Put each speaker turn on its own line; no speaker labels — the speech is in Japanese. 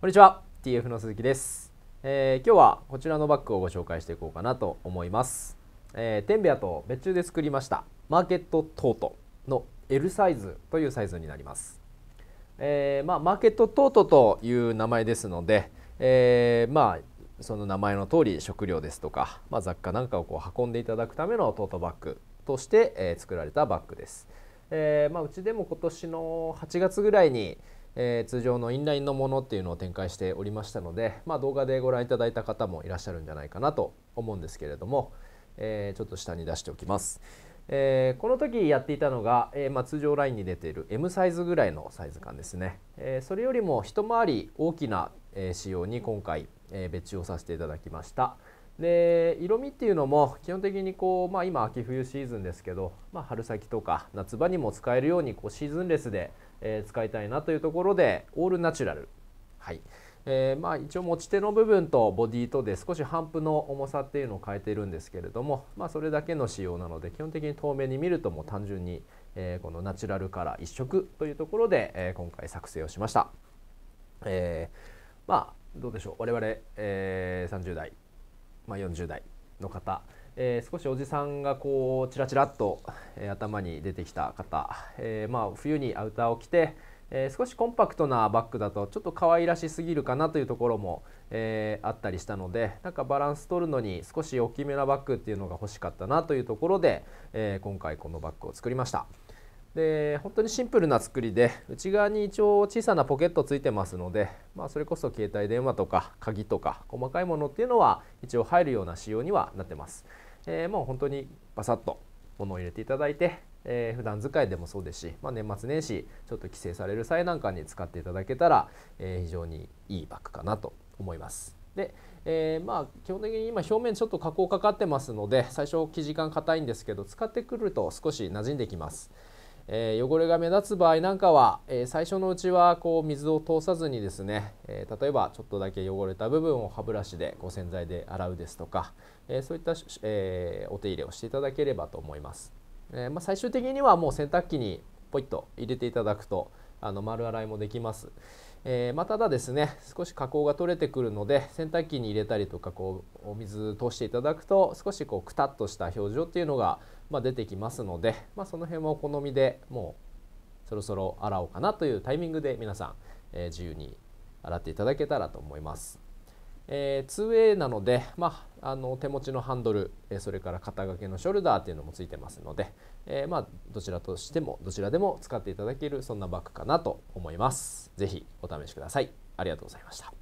こんにちは TF の鈴木です、えー、今日はこちらのバッグをご紹介していこうかなと思います、えー、テンベアと別注で作りましたマーケットトートの L サイズというサイズになります、えー、まあ、マーケットトートという名前ですので、えまあ、その名前の通り食料ですとか、まあ、雑貨なんかをこう運んでいただくためのトートバッグとして、え作られたバッグです、えまうちでも今年の8月ぐらいにえー、通常のインラインのものっていうのを展開しておりましたので、まあ、動画でご覧いただいた方もいらっしゃるんじゃないかなと思うんですけれども、えー、ちょっと下に出しておきます。えー、この時やっていたのが、えー、まあ、通常ラインに出ている M サイズぐらいのサイズ感ですね、えー、それよりも一回り大きな、え仕様に今回、え別注をさせていただきました、で色味っていうのも基本的にこう、まあ、今秋冬シーズンですけど、まあ、春先とか夏場にも使えるようにこうシーズンレスで、えー、使いたいなというところでオールナチュラル、はいえー、まあ、一応持ち手の部分とボディとで少し半分の重さっていうのを変えてるんですけれども、まあ、それだけの仕様なので基本的に透明に見るともう単純に、えー、このナチュラルカラー一色というところで、え今回作成をしました。えまあ、どうでしょう我々、え30代まあ、40代の方、えー、少しおじさんがこうちらちらっと、えー、頭に出てきた方、えー、まあ、冬にアウターを着て、え少しコンパクトなバッグだとちょっと可愛らしすぎるかなというところも、えあったりしたのでなんかバランス取るのに少し大きめなバッグっていうのが欲しかったなというところで、え今回このバッグを作りました。で本当にシンプルな作りで内側に一応小さなポケットついてますので、まあ、それこそ携帯電話とか鍵とか細かいものっていうのは一応入るような仕様にはなってます、えー、もう本当にバサッと物を入れていただいて、えー、普段使いでもそうですし、まあ、年末年始ちょっと帰省される際なんかに使っていただけたら、えー、非常にいいバッグかなと思いますで、えー、まあ基本的に今表面ちょっと加工かかってますので最初生地感硬いんですけど使ってくると少し馴染んできます。え汚れが目立つ場合なんかは、え最初のうちはこう水を通さずにですね、え例えばちょっとだけ汚れた部分を歯ブラシでこう洗剤で洗うですとか、えそういった、えお手入れをしていただければと思います、えまあ、最終的にはもう洗濯機にポイッと入れていただくとあの丸洗いもできます。えー、まあ、ただですね少し加工が取れてくるので洗濯機に入れたりとかこうお水通していただくと少しこうくたっとした表情っていうのが、まあ、出てきますので、まあ、その辺はお好みでもうそろそろ洗おうかなというタイミングで皆さん、えー、自由に洗っていただけたらと思います。えー、2 a なので、まあ、あの手持ちのハンドル、えー、それから肩掛けのショルダーっていうのもついてますので、えー、まあ、どちらとしてもどちらでも使っていただけるそんなバッグかなと思います。是非お試しください。ありがとうございました。